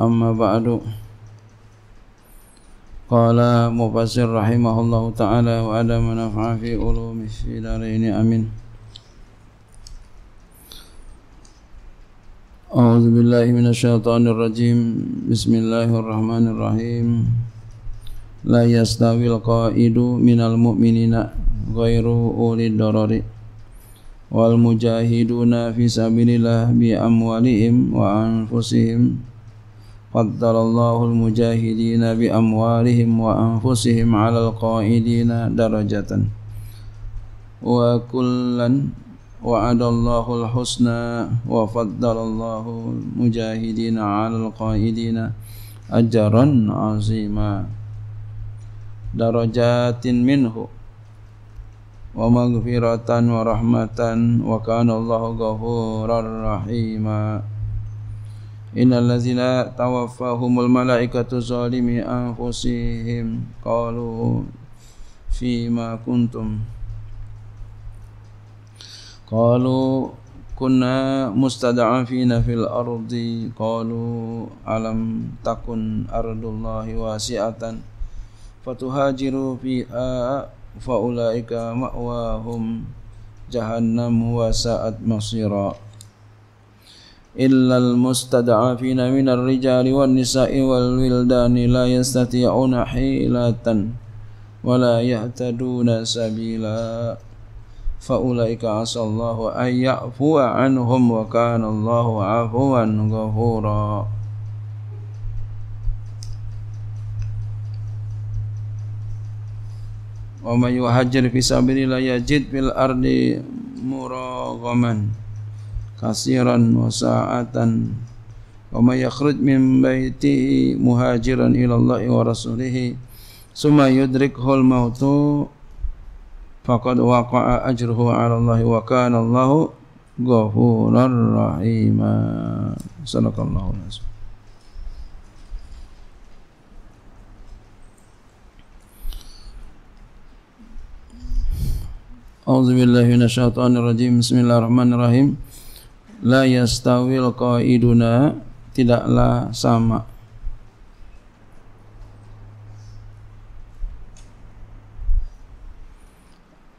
أما بعد قال مفسر رحمه الله تعالى وأدم نفع في علوم في دارين أمين أعوذ بالله من الشيطان الرجيم بسم الله الرحمن الرحيم لا يستوي القائد من المؤمنين غير أولي الضرر والمجاهدون في سبيل الله بأموالهم وأنفسهم فضل الله المجاهدين بأموالهم وأنفسهم على القائدين درجة وكلا وعد الله الحسنى وفضل الله المجاهدين على القائدين أجرا عظيما درجات منه ومغفرة ورحمة وكان الله غفورا رحيما innal ladzina tawaffahumul malaikatu zalimi anfusihim qalu ma kuntum qalu kunna mustada'afina fil ardi qalu alam takun ardullahi wasi'atan fatuhajiru fi a. faulaika ma'wahum jahannam wa sa'at masira illal mustada'afina minar rijali wan nisa'i wal wildani la yastati'una hilatan wa la yahtaduna sabila fa ulaika asallahu an ya'fu anhum wa kana Allahu 'afuwan ghafura wa may fi sabilillahi yajid bil كثيرا وساعة ومن يخرج من بيته مهاجرا إلى الله ورسوله ثم يدركه الموت فقد وقع أجره على الله وكان الله غفورا رحيما صدق الله العظيم أعوذ بالله من الشيطان الرجيم بسم الله الرحمن الرحيم la yastawil qaiduna tidaklah sama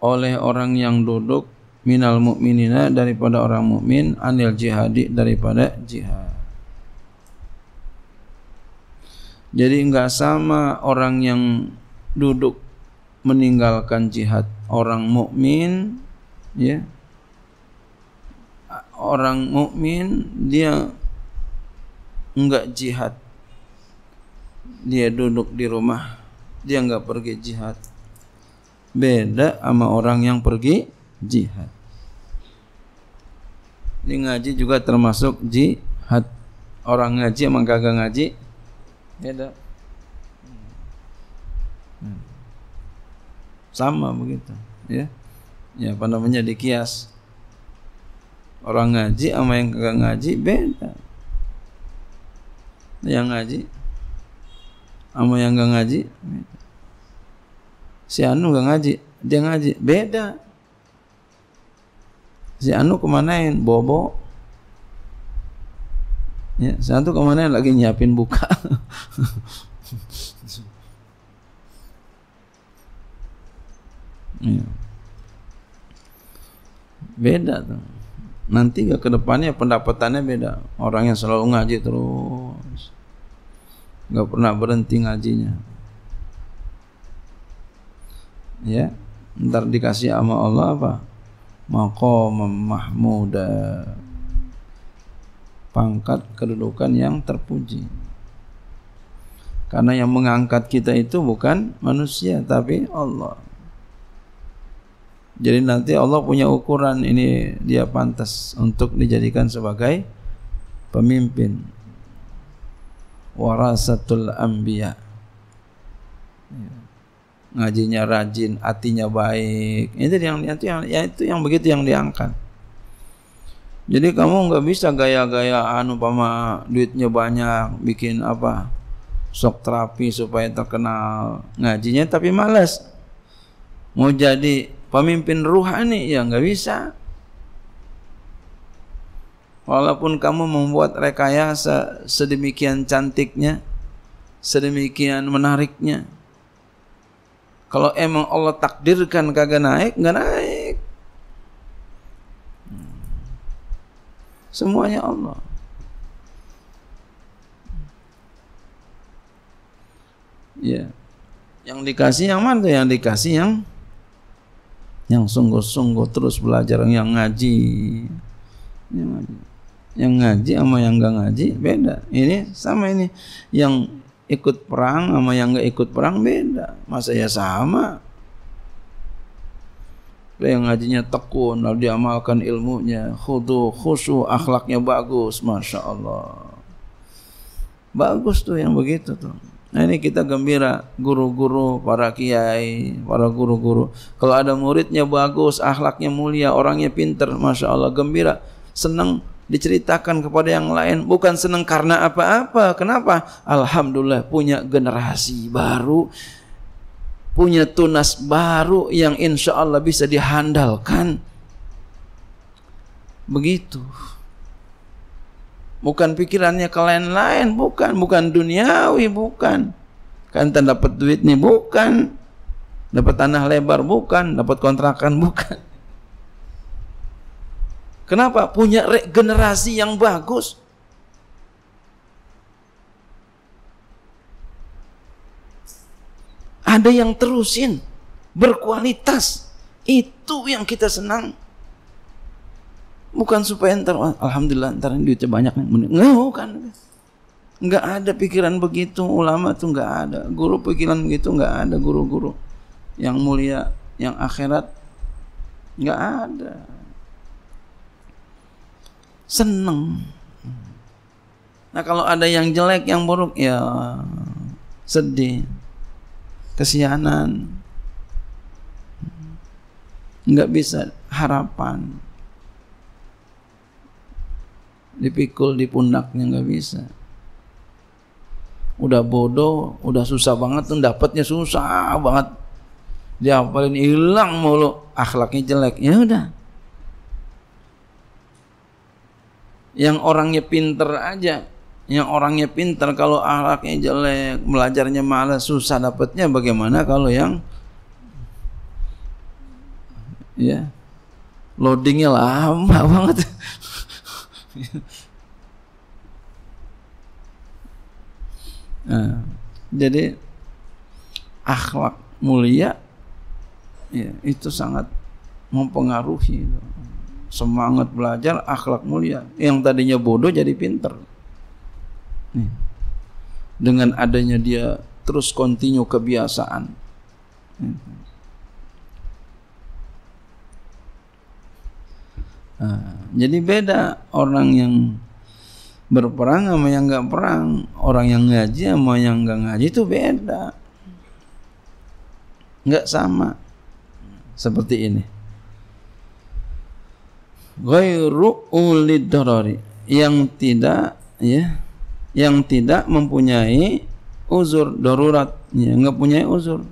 oleh orang yang duduk minal mukminina daripada orang mukmin anil jihadi daripada jihad jadi enggak sama orang yang duduk meninggalkan jihad orang mukmin ya orang mukmin dia enggak jihad. Dia duduk di rumah, dia enggak pergi jihad. Beda sama orang yang pergi jihad. Ini ngaji juga termasuk jihad. Orang ngaji sama kagak ngaji beda. Hmm. Sama begitu, ya. Ya, apa namanya dikias orang ngaji sama yang kagak ngaji beda yang ngaji sama yang gak ngaji beda. si Anu gak ngaji dia ngaji beda si Anu kemanain bobo ya si Anu kemanain lagi nyiapin buka ya. beda tuh nanti ke kedepannya pendapatannya beda orang yang selalu ngaji terus nggak pernah berhenti ngajinya ya ntar dikasih sama Allah apa maqam mahmuda pangkat kedudukan yang terpuji karena yang mengangkat kita itu bukan manusia tapi Allah jadi nanti Allah punya ukuran ini dia pantas untuk dijadikan sebagai pemimpin. Warasatul anbiya. Ngajinya rajin, hatinya baik. Itu yang itu yang ya itu yang begitu yang diangkat. Jadi kamu nggak bisa gaya gaya anu pama duitnya banyak bikin apa sok terapi supaya terkenal ngajinya tapi malas mau jadi pemimpin ruhani ya nggak bisa walaupun kamu membuat rekayasa sedemikian cantiknya sedemikian menariknya kalau emang Allah takdirkan kagak naik nggak naik semuanya Allah ya yeah. yang dikasih yang mana yang dikasih yang yang sungguh-sungguh terus belajar yang ngaji yang ngaji yang ngaji sama yang gak ngaji beda ini sama ini yang ikut perang sama yang gak ikut perang beda masa ya sama yang ngajinya tekun lalu diamalkan ilmunya khudu khusu akhlaknya bagus masya Allah bagus tuh yang begitu tuh Nah ini kita gembira guru-guru, para kiai, para guru-guru. Kalau ada muridnya bagus, akhlaknya mulia, orangnya pinter, masya Allah gembira, senang diceritakan kepada yang lain. Bukan senang karena apa-apa. Kenapa? Alhamdulillah punya generasi baru, punya tunas baru yang insya Allah bisa dihandalkan. Begitu bukan pikirannya ke lain-lain, bukan, bukan duniawi, bukan. Kan dapat duit nih, bukan. Dapat tanah lebar, bukan. Dapat kontrakan, bukan. Kenapa? Punya regenerasi yang bagus. Ada yang terusin, berkualitas. Itu yang kita senang. Bukan supaya ntar, alhamdulillah ntar duitnya banyak nih. Nggak, bukan. Nggak ada pikiran begitu. Ulama tuh nggak ada. Guru pikiran begitu nggak ada. Guru-guru yang mulia, yang akhirat nggak ada. Seneng. Nah kalau ada yang jelek, yang buruk, ya sedih, kesianan, nggak bisa harapan dipikul di pundaknya nggak bisa udah bodoh udah susah banget tuh dapatnya susah banget dia paling hilang mulu akhlaknya jelek ya udah yang orangnya pinter aja yang orangnya pinter kalau akhlaknya jelek belajarnya malas susah dapatnya bagaimana kalau yang ya loadingnya lama banget Nah, jadi akhlak mulia ya, itu sangat mempengaruhi semangat belajar akhlak mulia yang tadinya bodoh jadi pinter Nih. dengan adanya dia terus kontinu kebiasaan Nah, jadi beda orang yang berperang sama yang nggak perang, orang yang ngaji sama yang nggak ngaji itu beda, nggak sama seperti ini. Ghairu ulid yang tidak ya yang tidak mempunyai uzur darurat ya nggak punya uzur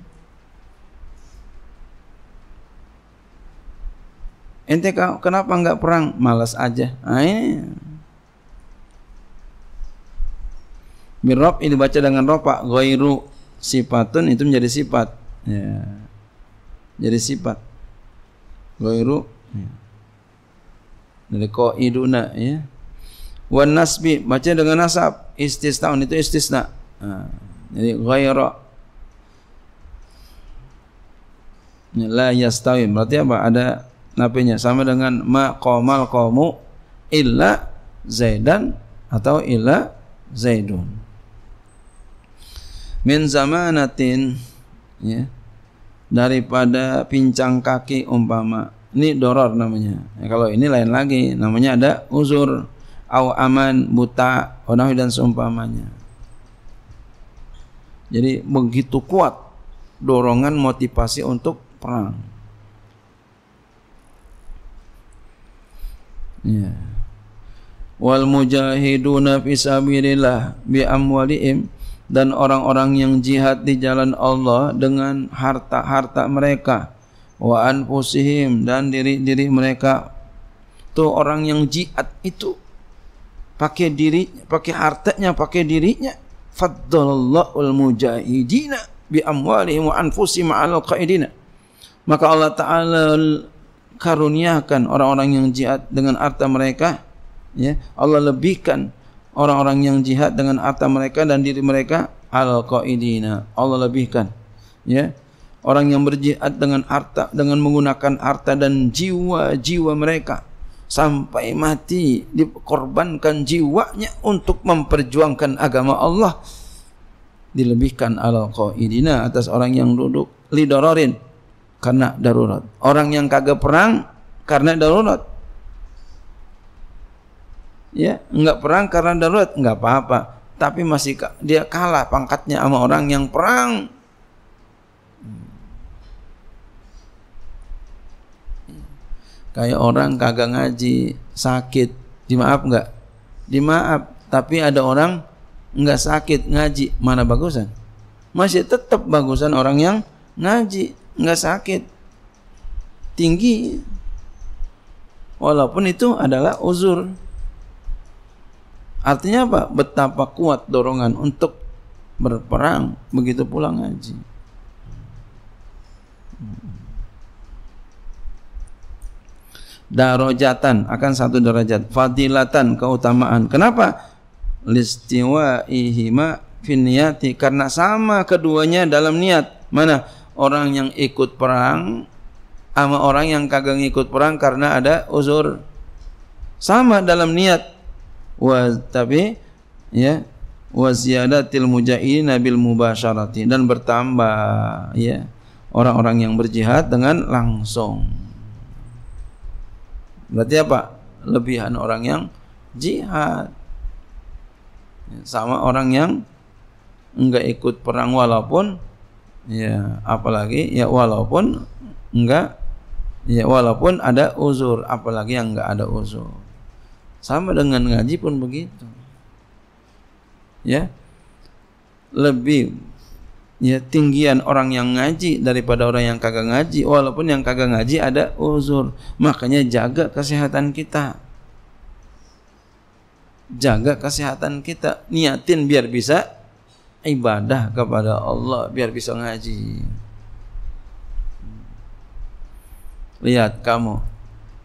Ente kau kenapa nggak perang? Malas aja. Nah, ini. ini baca dengan ropa. Goiru sifatun itu menjadi sifat. Ya. Jadi sifat. Goiru. Ya. Dari ko iduna ya. Wan nasbi baca dengan nasab. Istisnaun itu istisna. Nah, jadi goiru ya, la yastawi berarti apa ada Napinya sama dengan maqamal komu qamu illa zaidan atau illa zaidun min zamanatin ya daripada pincang kaki umpama ini doror namanya ya, kalau ini lain lagi namanya ada uzur au aman buta onawi dan seumpamanya jadi begitu kuat dorongan motivasi untuk perang Ya, Wal mujahiduna fi sabilillah bi amwalihim dan orang-orang yang jihad di jalan Allah dengan harta-harta mereka wa anfusihim dan diri-diri mereka tu orang yang jihad itu pakai diri pakai hartanya pakai dirinya al mujahidina bi amwalihim wa anfusihim ala qaidina maka Allah taala karuniakan orang-orang yang jihad dengan harta mereka ya Allah lebihkan orang-orang yang jihad dengan harta mereka dan diri mereka al-qaidina Allah lebihkan ya orang yang berjihad dengan harta dengan menggunakan harta dan jiwa-jiwa mereka sampai mati dikorbankan jiwanya untuk memperjuangkan agama Allah dilebihkan al-qaidina atas orang yang duduk lidororin. karena darurat. Orang yang kagak perang karena darurat. Ya, enggak perang karena darurat, enggak apa-apa. Tapi masih dia kalah pangkatnya sama orang yang perang. Kayak orang kagak ngaji, sakit, dimaaf enggak? Dimaaf, tapi ada orang enggak sakit ngaji, mana bagusan? Masih tetap bagusan orang yang ngaji nggak sakit tinggi walaupun itu adalah uzur artinya apa betapa kuat dorongan untuk berperang begitu pulang ngaji darajatan akan satu derajat fadilatan keutamaan kenapa listiwa ihima finiati karena sama keduanya dalam niat mana orang yang ikut perang sama orang yang kagak ikut perang karena ada uzur. Sama dalam niat. Wa tapi ya wa ziyadatil mujahidin bil syaratin dan bertambah ya orang-orang yang berjihad dengan langsung. Berarti apa? Lebihan orang yang jihad. Sama orang yang enggak ikut perang walaupun ya apalagi ya walaupun enggak ya walaupun ada uzur apalagi yang enggak ada uzur sama dengan ngaji pun begitu ya lebih ya tinggian orang yang ngaji daripada orang yang kagak ngaji walaupun yang kagak ngaji ada uzur makanya jaga kesehatan kita jaga kesehatan kita niatin biar bisa ibadah kepada Allah biar bisa ngaji. Lihat kamu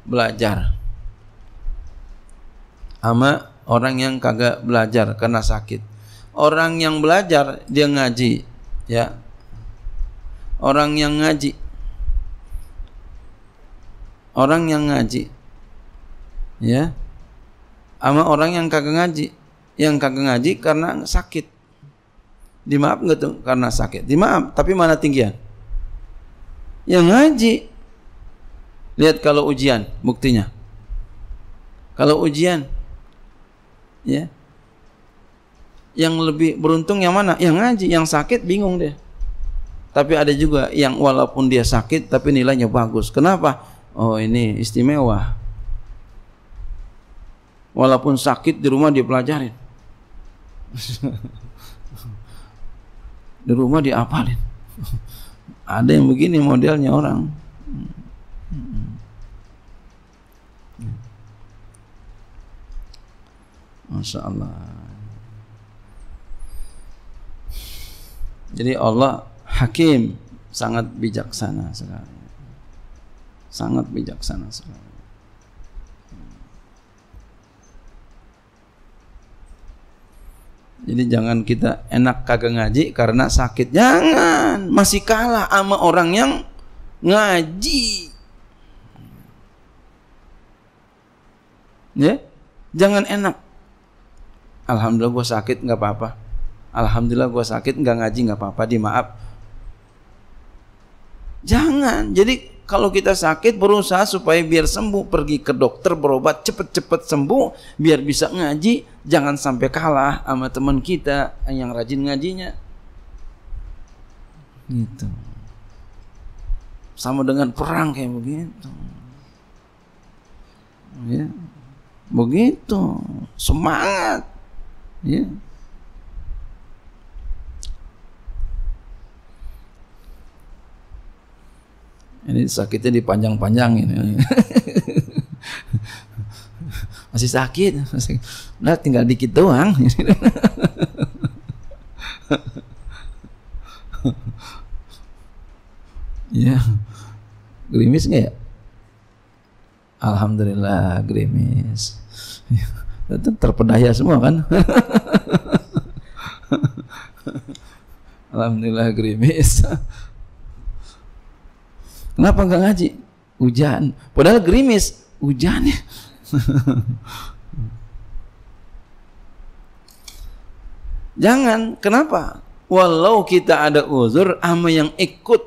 belajar sama orang yang kagak belajar karena sakit. Orang yang belajar dia ngaji, ya. Orang yang ngaji orang yang ngaji ya sama orang yang kagak ngaji yang kagak ngaji karena sakit Dimaaf nggak tuh karena sakit? Dimaaf, tapi mana tinggian? Yang ngaji. Lihat kalau ujian, buktinya. Kalau ujian, ya, yang lebih beruntung yang mana? Yang ngaji, yang sakit bingung dia. Tapi ada juga yang walaupun dia sakit tapi nilainya bagus. Kenapa? Oh ini istimewa. Walaupun sakit di rumah dia pelajarin. di rumah diapalin ada yang begini modelnya orang Masya Allah jadi Allah hakim sangat bijaksana sekali sangat bijaksana sekali Jadi jangan kita enak kagak ngaji karena sakit. Jangan, masih kalah sama orang yang ngaji. Ya, jangan enak. Alhamdulillah gue sakit nggak apa-apa. Alhamdulillah gue sakit nggak ngaji nggak apa-apa. Dimaaf. Jangan. Jadi kalau kita sakit berusaha supaya biar sembuh, pergi ke dokter berobat cepet-cepet sembuh biar bisa ngaji, jangan sampai kalah sama teman kita yang rajin ngajinya. Gitu. Sama dengan perang kayak begitu. Ya. Begitu. Semangat. Ya. Ini sakitnya dipanjang ini Masih sakit. Nah, tinggal dikit doang. ya. grimis nggak ya? Alhamdulillah grimis ya, Itu terpedaya semua kan? Alhamdulillah grimis Kenapa enggak ngaji? Hujan. Padahal gerimis, hujannya. Jangan. Kenapa? Walau kita ada uzur ama yang ikut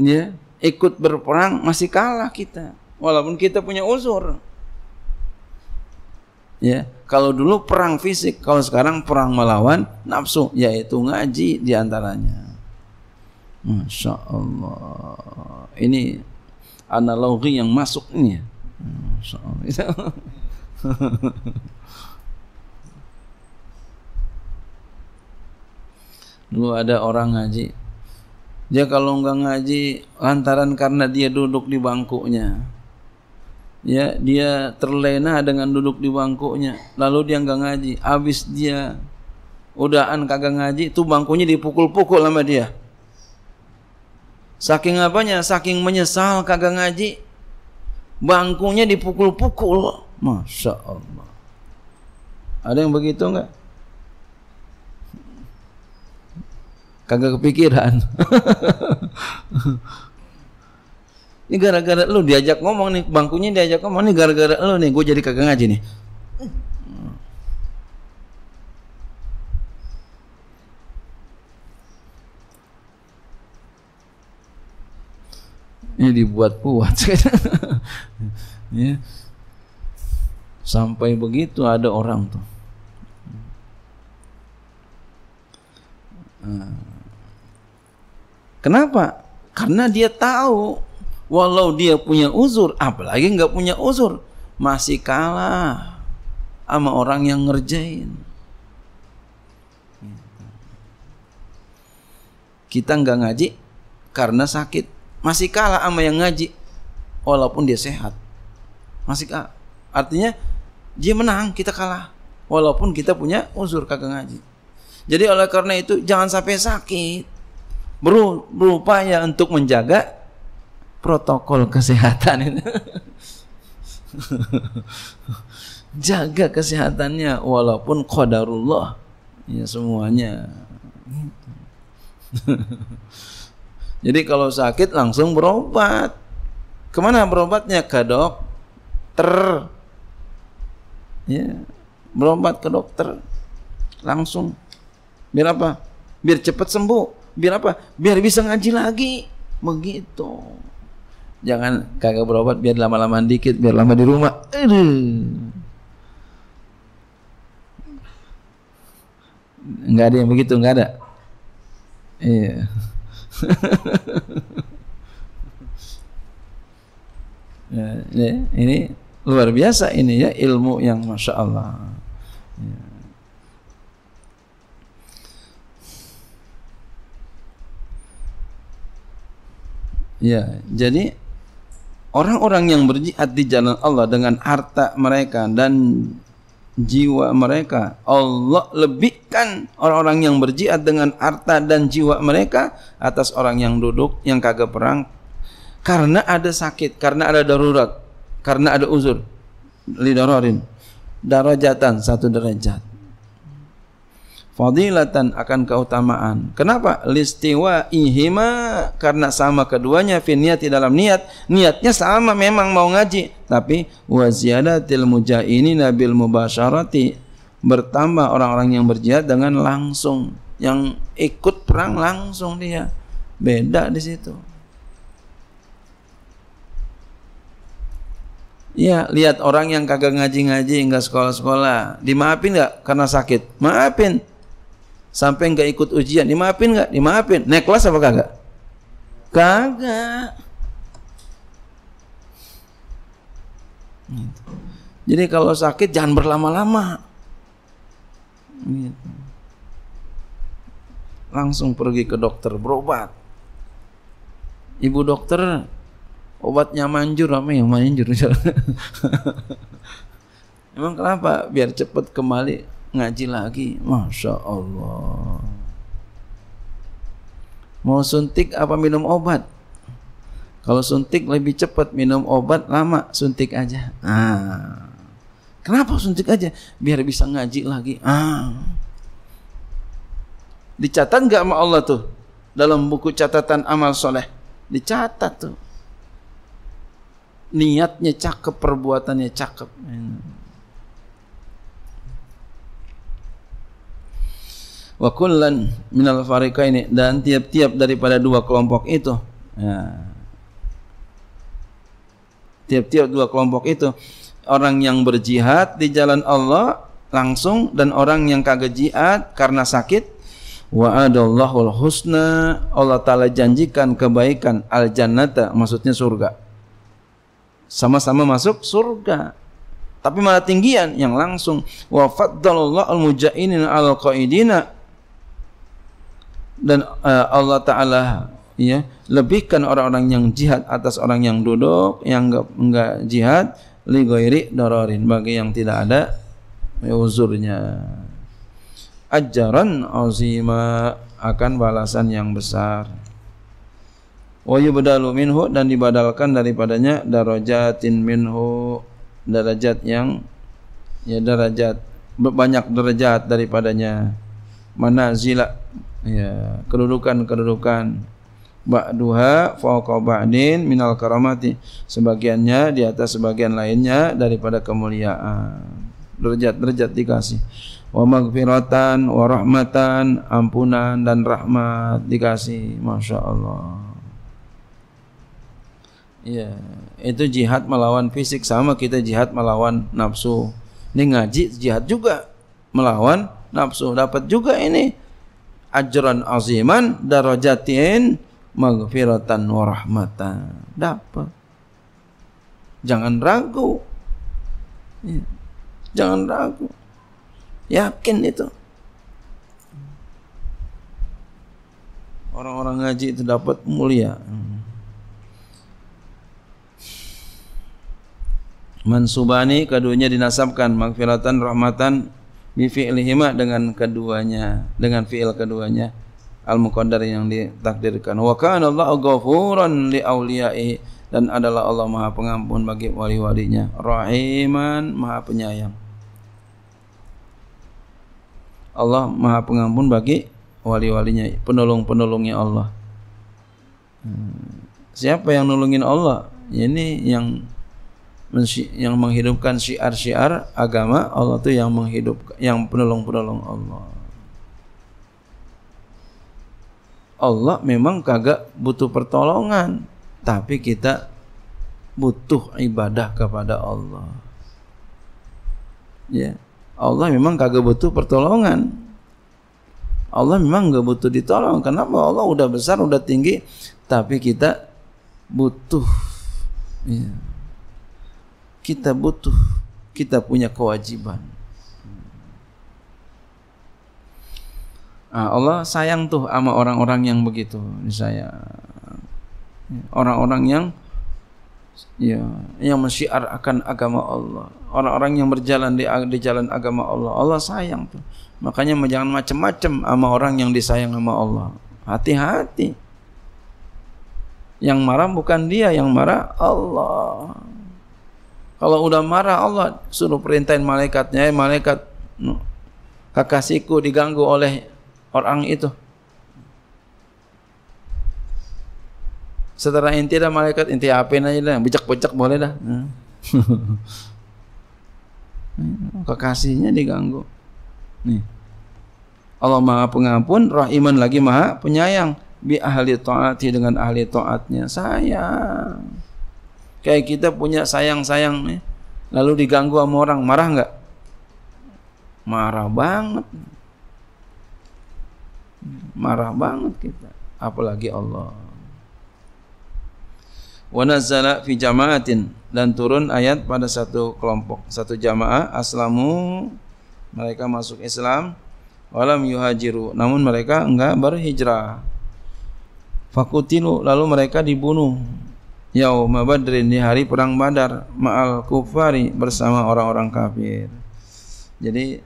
ya, ikut berperang masih kalah kita. Walaupun kita punya uzur. Ya, kalau dulu perang fisik, kalau sekarang perang melawan nafsu yaitu ngaji diantaranya. Masya Allah. Ini analogi yang masuknya. Masya Allah. Dulu ada orang ngaji. Dia kalau nggak ngaji lantaran karena dia duduk di bangkunya. Ya, dia terlena dengan duduk di bangkunya. Lalu dia nggak ngaji. Habis dia udahan kagak ngaji, tuh bangkunya dipukul-pukul sama dia. Saking apanya? Saking menyesal kagak ngaji. Bangkunya dipukul-pukul. Masya Allah. Ada yang begitu enggak? Kagak kepikiran. Ini gara-gara lu diajak ngomong nih, bangkunya diajak ngomong nih gara-gara lu nih, gue jadi kagak ngaji nih. ini dibuat-buat ya. sampai begitu ada orang tuh nah. kenapa karena dia tahu walau dia punya uzur apalagi nggak punya uzur masih kalah sama orang yang ngerjain kita nggak ngaji karena sakit masih kalah sama yang ngaji walaupun dia sehat masih kalah. artinya dia menang kita kalah walaupun kita punya uzur kagak ngaji jadi oleh karena itu jangan sampai sakit berupaya untuk menjaga protokol kesehatan ini jaga kesehatannya walaupun qadarullah ya semuanya gitu. Jadi kalau sakit langsung berobat. Kemana berobatnya ke dokter? Ya, berobat ke dokter langsung. Biar apa? Biar cepat sembuh. Biar apa? Biar bisa ngaji lagi. Begitu. Jangan kagak berobat biar lama-lama dikit, biar lama di rumah. Aduh. Enggak ada yang begitu, enggak ada. Iya. Yeah. ya, ya, ini luar biasa ini ya ilmu yang masya Allah. Ya. ya jadi orang-orang yang berjihad di jalan Allah dengan harta mereka dan jiwa mereka. Allah lebihkan orang-orang yang berjihad dengan harta dan jiwa mereka atas orang yang duduk yang kagak perang karena ada sakit, karena ada darurat, karena ada uzur. Lidarorin darajatan satu derajat fadilatan akan keutamaan. Kenapa? Listiwa ihima karena sama keduanya di dalam niat. Niatnya sama memang mau ngaji, tapi waziyadatil mujahini nabil mubasyarati bertambah orang-orang yang berjihad dengan langsung yang ikut perang langsung dia beda di situ Ya lihat orang yang kagak ngaji-ngaji, nggak sekolah-sekolah, dimaafin nggak karena sakit? Maafin, sampai nggak ikut ujian dimaafin nggak dimaafin naik kelas apa kagak kagak jadi kalau sakit jangan berlama-lama langsung pergi ke dokter berobat ibu dokter obatnya manjur apa yang manjur emang kenapa biar cepat kembali ngaji lagi Masya Allah mau suntik apa minum obat kalau suntik lebih cepat minum obat lama suntik aja ah kenapa suntik aja biar bisa ngaji lagi ah dicatat nggak sama Allah tuh dalam buku catatan amal soleh dicatat tuh niatnya cakep perbuatannya cakep hmm. wa kullan minal fariqaini dan tiap-tiap daripada dua kelompok itu tiap ya. tiap-tiap dua kelompok itu orang yang berjihad di jalan Allah langsung dan orang yang kagak jihad karena sakit wa adallahul husna Allah taala janjikan kebaikan al jannata maksudnya surga sama-sama masuk surga tapi malah tinggian yang langsung wa faddalallahu al mujahidin al qaidina dan uh, Allah Taala ya lebihkan orang-orang yang jihad atas orang yang duduk yang enggak, enggak jihad li ghairi dararin bagi yang tidak ada ya, uzurnya ajaran azima akan balasan yang besar wa yubdalu minhu dan dibadalkan daripadanya darajatin minhu derajat yang ya derajat banyak derajat daripadanya manazila ya kedudukan-kedudukan ba'duha fauqa ba'din minal karamati sebagiannya di atas sebagian lainnya daripada kemuliaan derajat-derajat dikasih wa magfiratan wa rahmatan ampunan dan rahmat dikasih Masya Allah ya itu jihad melawan fisik sama kita jihad melawan nafsu ini ngaji jihad juga melawan nafsu dapat juga ini ajran aziman darajatin maghfiratan wa rahmatan dapat jangan ragu ya. jangan ragu yakin itu orang-orang ngaji itu dapat mulia mansubani kadunya dinasabkan maghfiratan rahmatan bifi'lihima dengan keduanya dengan fi'il keduanya al-muqaddar yang ditakdirkan wa kana Allah ghafuran li awliya'i dan adalah Allah Maha Pengampun bagi wali-walinya rahiman Maha Penyayang Allah Maha Pengampun bagi wali-walinya penolong-penolongnya Allah hmm. siapa yang nolongin Allah ini yang yang menghidupkan syiar-syiar agama Allah itu yang menghidupkan yang penolong-penolong Allah. Allah memang kagak butuh pertolongan, tapi kita butuh ibadah kepada Allah. Ya, Allah memang kagak butuh pertolongan. Allah memang nggak butuh ditolong. Kenapa? Allah udah besar, udah tinggi, tapi kita butuh. Ya kita butuh, kita punya kewajiban. Nah, Allah sayang tuh sama orang-orang yang begitu, saya orang-orang yang ya yang mensyiar akan agama Allah, orang-orang yang berjalan di, di jalan agama Allah. Allah sayang tuh. Makanya jangan macam-macam sama orang yang disayang sama Allah. Hati-hati. Yang marah bukan dia, yang marah Allah. Kalau udah marah Allah suruh perintahin malaikatnya, eh, malaikat kekasihku diganggu oleh orang itu. Setelah inti dah malaikat inti apain aja dah, becak-becak boleh dah. Hmm. Kekasihnya diganggu. Nih. Allah Maha Pengampun, Rahiman lagi Maha Penyayang. Bi ahli taati dengan ahli taatnya. Sayang. Kayak kita punya sayang-sayang nih, lalu diganggu sama orang, marah nggak? Marah banget. Marah banget kita, apalagi Allah. Wanazala fi jama'atin dan turun ayat pada satu kelompok, satu jamaah aslamu mereka masuk Islam walam yuhajiru namun mereka enggak berhijrah Fakutinu, lalu mereka dibunuh yauma badrin di hari perang badar ma'al kufari bersama orang-orang kafir jadi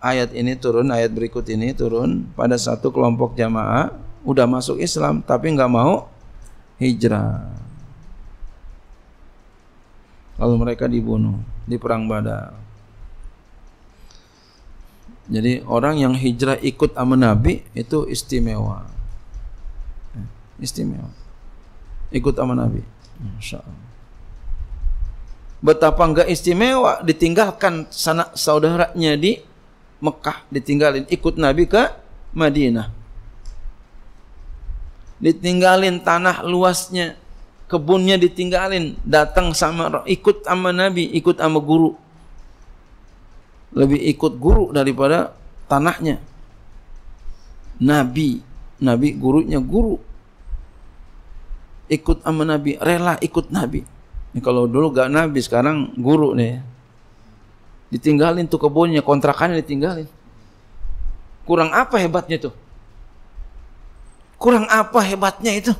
ayat ini turun ayat berikut ini turun pada satu kelompok jamaah udah masuk Islam tapi nggak mau hijrah lalu mereka dibunuh di perang badar jadi orang yang hijrah ikut sama Nabi itu istimewa istimewa ikut sama Nabi Betapa enggak istimewa ditinggalkan sanak saudaranya di Mekah ditinggalin ikut Nabi ke Madinah. Ditinggalin tanah luasnya, kebunnya ditinggalin, datang sama ikut sama Nabi, ikut sama guru. Lebih ikut guru daripada tanahnya. Nabi, Nabi gurunya guru ikut sama Nabi, rela ikut Nabi. Ini kalau dulu gak Nabi, sekarang guru nih. Ditinggalin tuh kebunnya, kontrakannya ditinggalin. Kurang apa hebatnya tuh? Kurang apa hebatnya itu?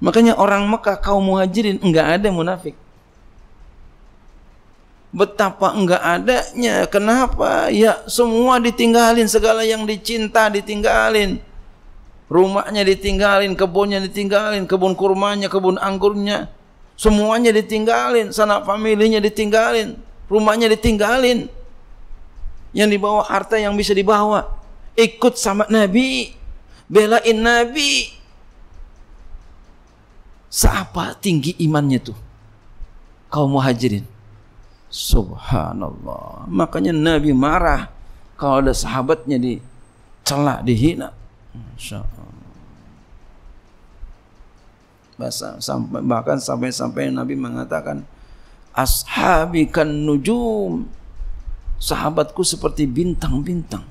Makanya orang Mekah kaum muhajirin enggak ada munafik betapa enggak adanya. Kenapa? Ya semua ditinggalin, segala yang dicinta ditinggalin rumahnya ditinggalin, kebunnya ditinggalin, kebun kurmanya, kebun anggurnya, semuanya ditinggalin, sanak familinya ditinggalin, rumahnya ditinggalin. Yang dibawa harta yang bisa dibawa, ikut sama Nabi, belain Nabi. Seapa tinggi imannya tuh kaum muhajirin. Subhanallah. Makanya Nabi marah kalau ada sahabatnya dicela, dihina. Masyaallah. bahkan sampai-sampai Nabi mengatakan ashabikan nujum sahabatku seperti bintang-bintang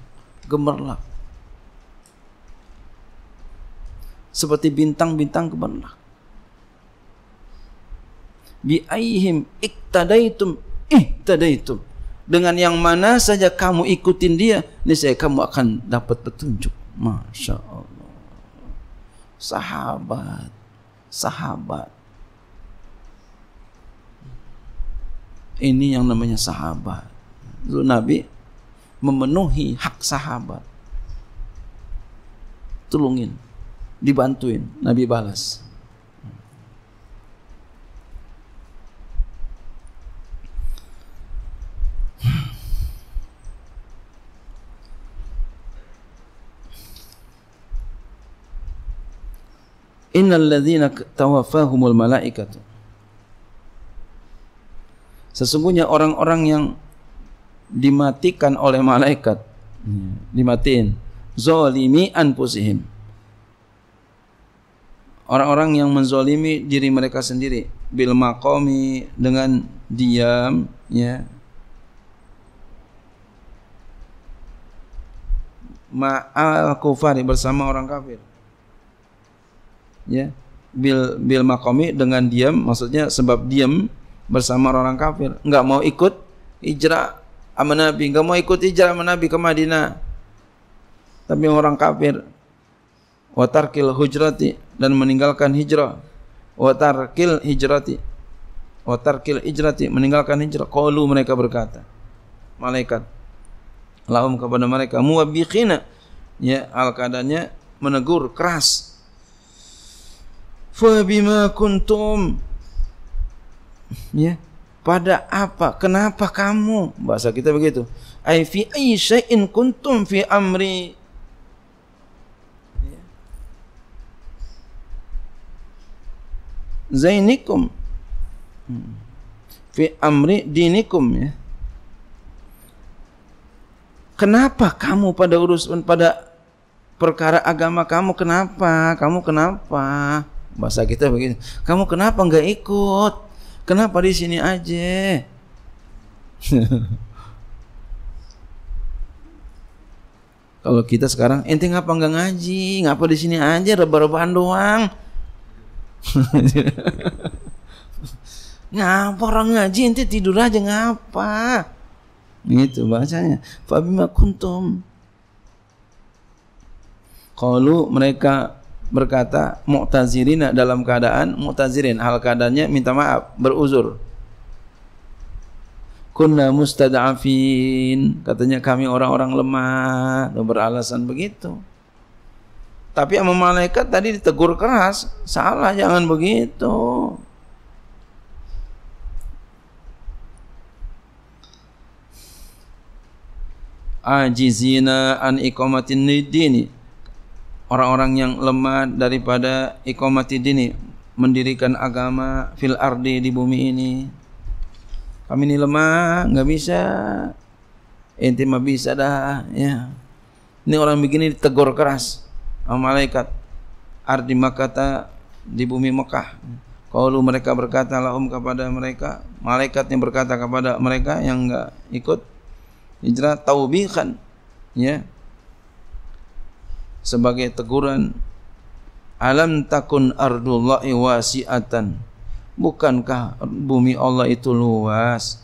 gemerlap seperti bintang-bintang gemerlap bi ayhim iktadaitum ihtadaitum dengan yang mana saja kamu ikutin dia niscaya kamu akan dapat petunjuk masyaallah sahabat sahabat. Ini yang namanya sahabat. Lalu Nabi memenuhi hak sahabat. Tolongin, dibantuin. Nabi balas. innal ladzina tawaffahumul malaikat. sesungguhnya orang-orang yang dimatikan oleh malaikat ya, dimatiin zalimi anfusihim orang-orang yang menzalimi diri mereka sendiri bil maqami dengan diam ya ma'al kufari bersama orang kafir ya bil bil makomi dengan diam maksudnya sebab diam bersama orang, kafir nggak mau ikut hijrah sama Nabi nggak mau ikut hijrah sama Nabi ke Madinah tapi orang kafir watarkil hujrati dan meninggalkan hijrah watarkil hijrati watarkil hijrati meninggalkan hijrah qalu mereka berkata malaikat lahum kepada mereka muwabbikhina ya al keadaannya menegur keras Fabima kuntum. Ya. Pada apa? Kenapa kamu? Bahasa kita begitu. Ai fi in kuntum fi amri. Ya. Zainikum fi amri dinikum ya. Kenapa kamu pada urus pada perkara agama kamu kenapa? Kamu kenapa? Bahasa kita begini. Kamu kenapa nggak ikut? Kenapa di sini aja? Kalau kita sekarang, ente ngapa nggak ngaji? Ngapa di sini aja rebah rebahan doang? ngapa orang ngaji ente tidur aja ngapa? Gitu bahasanya. Fabima Makuntum. Kalau mereka berkata mu'tazirina dalam keadaan mu'tazirin hal keadaannya minta maaf beruzur kunna mustada'afin katanya kami orang-orang lemah dan beralasan begitu tapi sama malaikat tadi ditegur keras salah jangan begitu ajizina an iqamatin nidini orang-orang yang lemah daripada ikomati dini mendirikan agama fil ardi di bumi ini kami ini lemah nggak bisa inti mah bisa dah ya ini orang begini ditegur keras sama malaikat ardi makata di bumi Mekah kalau mereka berkata lahum kepada mereka malaikat yang berkata kepada mereka yang nggak ikut hijrah taubihan ya sebagai teguran alam takun ardullahi wasi'atan bukankah bumi Allah itu luas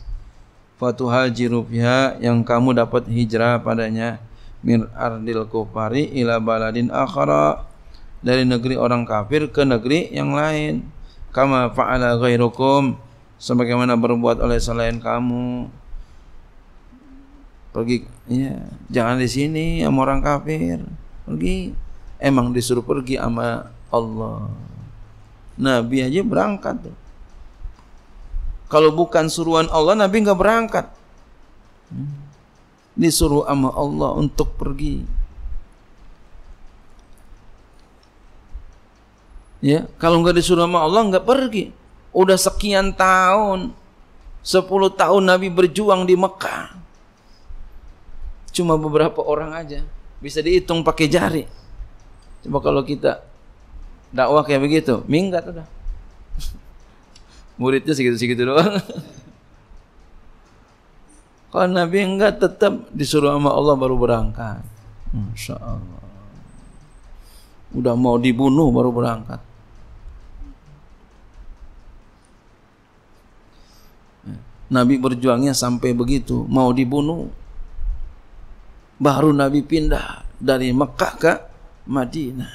fatuhajiru fiha yang kamu dapat hijrah padanya min ardil kufari ila baladin akhara dari negeri orang kafir ke negeri yang lain kama fa'ala ghairukum sebagaimana berbuat oleh selain kamu pergi ya jangan di sini sama orang kafir pergi emang disuruh pergi sama Allah Nabi aja berangkat tuh kalau bukan suruhan Allah Nabi nggak berangkat hmm. disuruh sama Allah untuk pergi ya kalau nggak disuruh sama Allah nggak pergi udah sekian tahun sepuluh tahun Nabi berjuang di Mekah cuma beberapa orang aja bisa dihitung pakai jari. Coba kalau kita dakwah kayak begitu, minggat udah. Muridnya segitu-segitu doang. kalau Nabi enggak tetap disuruh sama Allah baru berangkat. Masya Allah. Udah mau dibunuh baru berangkat. Nabi berjuangnya sampai begitu, mau dibunuh baru Nabi pindah dari Mekah ke Madinah.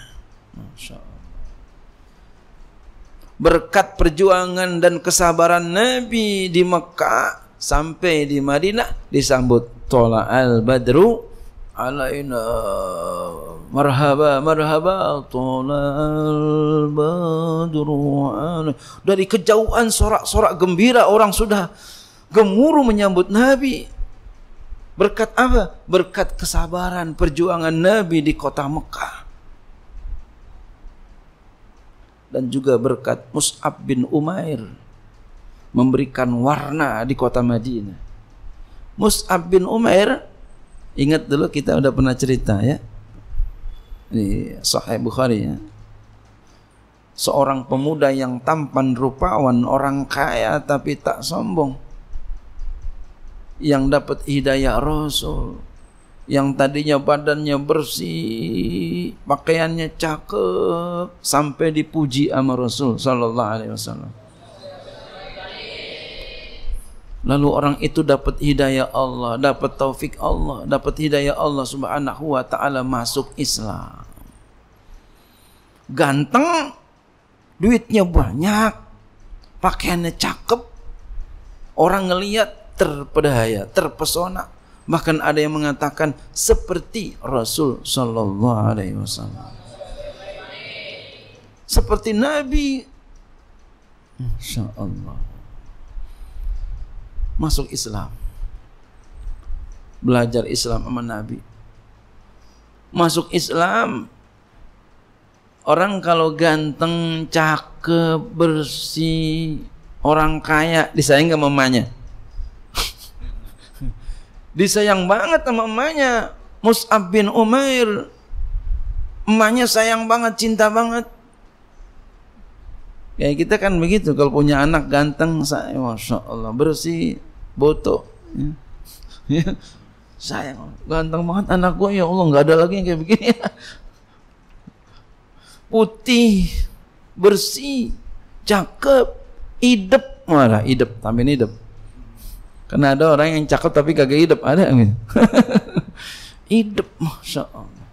Berkat perjuangan dan kesabaran Nabi di Mekah sampai di Madinah disambut Tola Al Badru alaina marhaba marhaba Tola Al Badru dari kejauhan sorak-sorak gembira orang sudah gemuruh menyambut Nabi Berkat apa? Berkat kesabaran perjuangan Nabi di kota Mekah. Dan juga berkat Mus'ab bin Umair memberikan warna di kota Madinah. Mus'ab bin Umair ingat dulu kita udah pernah cerita ya. Ini Sahih Bukhari ya. Seorang pemuda yang tampan rupawan, orang kaya tapi tak sombong yang dapat hidayah Rasul yang tadinya badannya bersih, pakaiannya cakep sampai dipuji sama Rasul sallallahu alaihi wasallam. Lalu orang itu dapat hidayah Allah, dapat taufik Allah, dapat hidayah Allah Subhanahu wa taala masuk Islam. Ganteng, duitnya banyak, pakaiannya cakep. Orang ngeliat terpedaya, terpesona. Bahkan ada yang mengatakan seperti Rasul Shallallahu Alaihi Wasallam, seperti Nabi. Insya Allah masuk Islam, belajar Islam sama Nabi, masuk Islam. Orang kalau ganteng, cakep, bersih, orang kaya, disayang gak mamanya? Disayang banget sama emaknya. Mus'ab bin Umair. Emaknya sayang banget, cinta banget. Kayak kita kan begitu. Kalau punya anak ganteng, saya, Masya Allah, bersih, botok. Ya. ya. sayang, ganteng banget anak gue. Ya Allah, nggak ada lagi yang kayak begini. Putih, bersih, cakep, idep. Wadah, idep, ini idep. Karena ada orang yang cakep tapi kagak hidup, ada amin. hidup, masya Allah.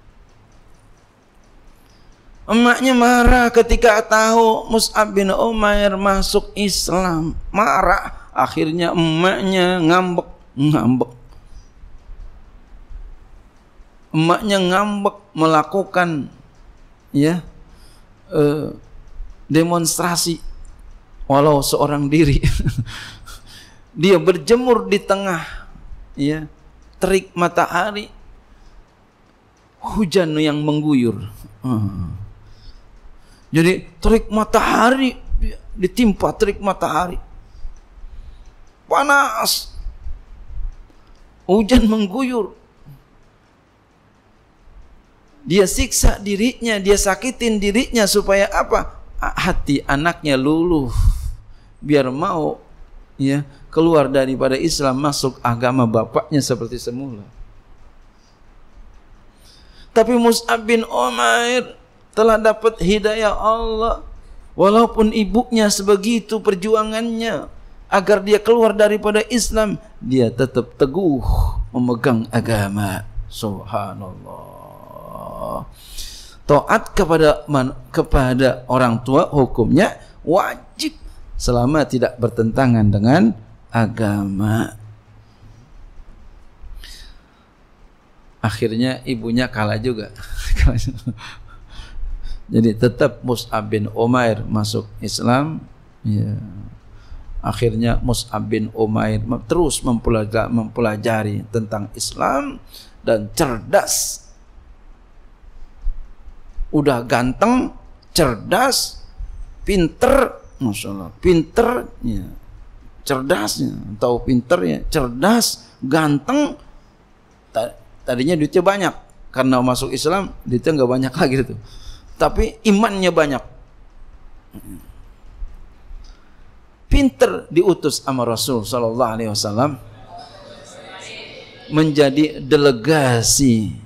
Emaknya marah ketika tahu Mus'ab bin Umair masuk Islam. Marah. Akhirnya emaknya ngambek. Ngambek. Emaknya ngambek melakukan ya eh, demonstrasi walau seorang diri dia berjemur di tengah ya terik matahari hujan yang mengguyur hmm. jadi terik matahari ditimpa terik matahari panas hujan mengguyur dia siksa dirinya dia sakitin dirinya supaya apa hati anaknya luluh biar mau ya keluar daripada Islam masuk agama bapaknya seperti semula. Tapi Mus'ab bin Umair telah dapat hidayah Allah walaupun ibunya sebegitu perjuangannya agar dia keluar daripada Islam, dia tetap teguh memegang agama. Subhanallah. Taat kepada kepada orang tua hukumnya wajib selama tidak bertentangan dengan agama. Akhirnya ibunya kalah juga. Jadi tetap Mus'ab bin Umair masuk Islam. Ya. Akhirnya Mus'ab bin Umair terus mempelajari, mempelajari tentang Islam dan cerdas. Udah ganteng, cerdas, pinter, Masya Allah. Pinternya, cerdasnya, tahu pinternya, cerdas, ganteng. Tadinya duitnya banyak. Karena masuk Islam, duitnya nggak banyak lagi itu. Tapi imannya banyak. Pinter diutus sama Rasul Sallallahu Alaihi Wasallam menjadi delegasi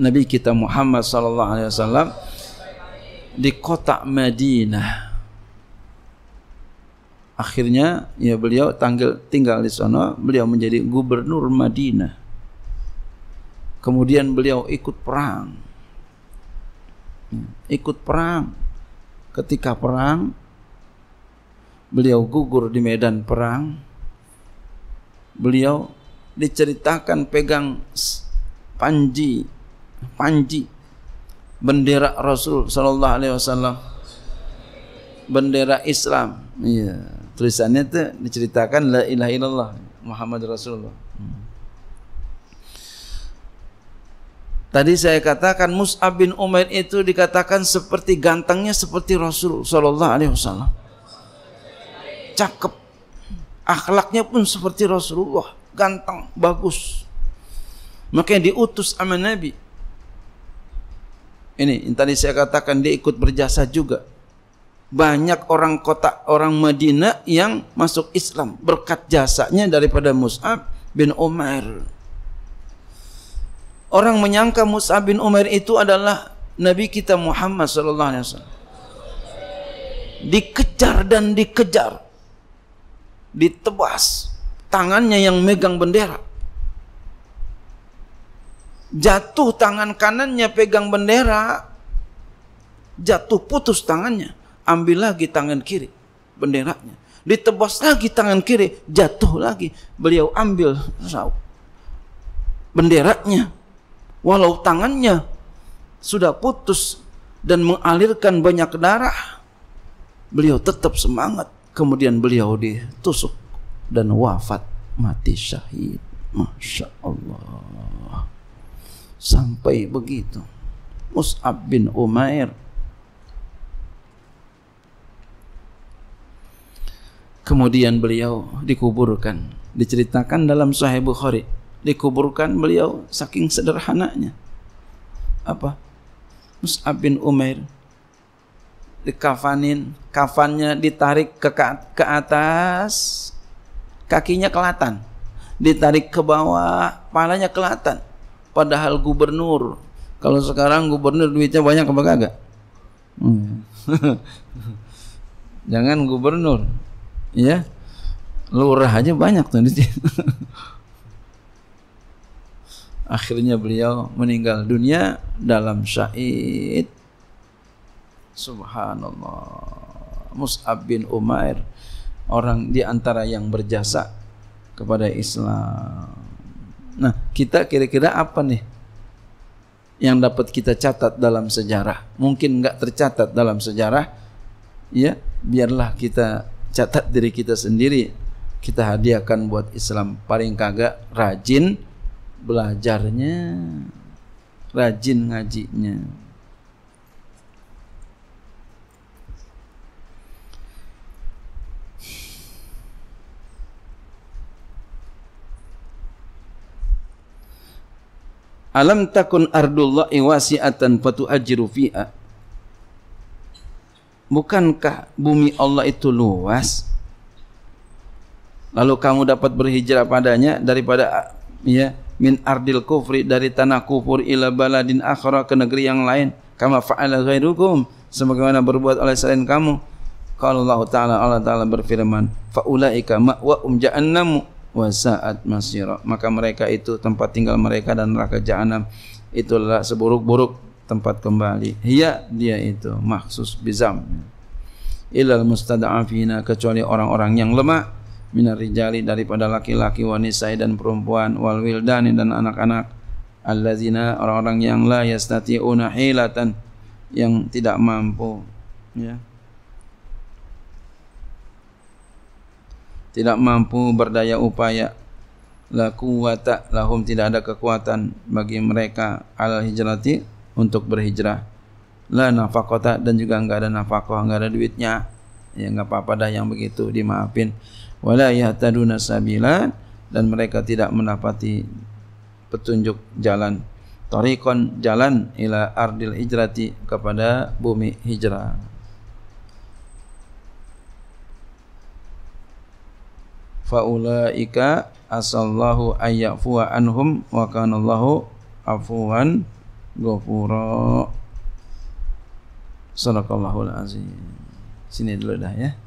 Nabi kita Muhammad Sallallahu Alaihi Wasallam di kota Madinah. Akhirnya ya beliau tanggal tinggal di sana, beliau menjadi gubernur Madinah. Kemudian beliau ikut perang. Ikut perang. Ketika perang beliau gugur di medan perang. Beliau diceritakan pegang panji panji bendera Rasul Shallallahu alaihi wasallam bendera Islam iya tulisannya itu diceritakan la ilaha illallah Muhammad Rasulullah hmm. Tadi saya katakan Mus'ab bin Umair itu dikatakan seperti gantengnya seperti Rasul Shallallahu alaihi wasallam. Cakep. Akhlaknya pun seperti Rasulullah, ganteng, bagus. Makanya diutus sama Nabi ini yang tadi saya katakan dia ikut berjasa juga. Banyak orang kota orang Madinah yang masuk Islam berkat jasanya daripada Mus'ab bin Umar. Orang menyangka Mus'ab bin Umar itu adalah Nabi kita Muhammad sallallahu alaihi wasallam. Dikejar dan dikejar. Ditebas tangannya yang megang bendera. Jatuh tangan kanannya pegang bendera. Jatuh putus tangannya. Ambil lagi tangan kiri benderanya. Ditebas lagi tangan kiri. Jatuh lagi. Beliau ambil raup. Benderanya. Walau tangannya sudah putus dan mengalirkan banyak darah. Beliau tetap semangat. Kemudian beliau ditusuk dan wafat mati syahid. Masya Allah sampai begitu. Mus'ab bin Umair. Kemudian beliau dikuburkan. Diceritakan dalam Sahih Bukhari. Dikuburkan beliau saking sederhananya. Apa? Mus'ab bin Umair dikafanin, kafannya ditarik ke ke atas, kakinya kelatan. Ditarik ke bawah, palanya kelatan padahal gubernur kalau sekarang gubernur duitnya banyak apa kagak hmm. jangan gubernur ya lurah aja banyak tuh akhirnya beliau meninggal dunia dalam syait. subhanallah Mus'ab bin Umair orang di antara yang berjasa kepada Islam Nah, kita kira-kira apa nih yang dapat kita catat dalam sejarah? Mungkin nggak tercatat dalam sejarah, ya biarlah kita catat diri kita sendiri. Kita hadiahkan buat Islam paling kagak rajin belajarnya, rajin ngajinya. Alam takun ardullah iwasiatan fatu ajiru fi'a. Bukankah bumi Allah itu luas? Lalu kamu dapat berhijrah padanya daripada ya min ardil kufri dari tanah kufur ila baladin akhra ke negeri yang lain kama fa'ala ghairukum sebagaimana berbuat oleh selain kamu. Kalau Allah Ta'ala Allah Ta'ala berfirman fa'ulaika ma'wa'um ja'annamu wasaat masyira maka mereka itu tempat tinggal mereka dan neraka jahanam itulah seburuk-buruk tempat kembali hiya dia itu maksus bizam ilal mustada'afina kecuali orang-orang yang lemah minarijali daripada laki-laki wanita dan perempuan walwil dan dan anak-anak allazina orang-orang yang la yastati'una hilatan yang tidak mampu ya yeah. tidak mampu berdaya upaya la quwata lahum tidak ada kekuatan bagi mereka al hijrati untuk berhijrah la nafaqata dan juga enggak ada nafkah enggak ada duitnya ya enggak apa-apa dah yang begitu dimaafin wala yahtaduna sabila dan mereka tidak mendapati petunjuk jalan tarikon jalan ila ardil hijrati kepada bumi hijrah faulaika asallahu ayyafu anhum wa kanallahu afuwan ghafura sadaqallahul alazim sini dulu dah ya